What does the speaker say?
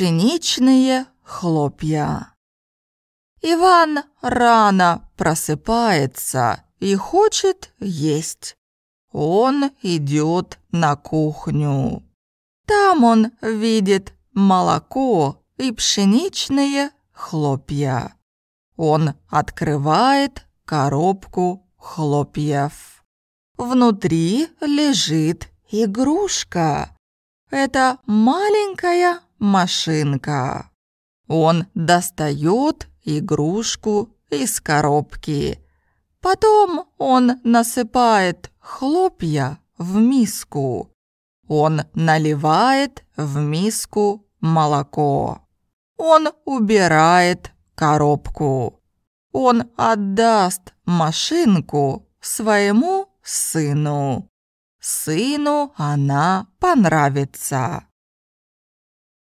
пшеничные хлопья. Иван рано просыпается и хочет есть. Он идет на кухню. Там он видит молоко и пшеничные хлопья. Он открывает коробку хлопьев. Внутри лежит игрушка. Это маленькая машинка. Он достает игрушку из коробки. Потом он насыпает хлопья в миску. Он наливает в миску молоко. Он убирает коробку. Он отдаст машинку своему сыну. Сыну она понравится.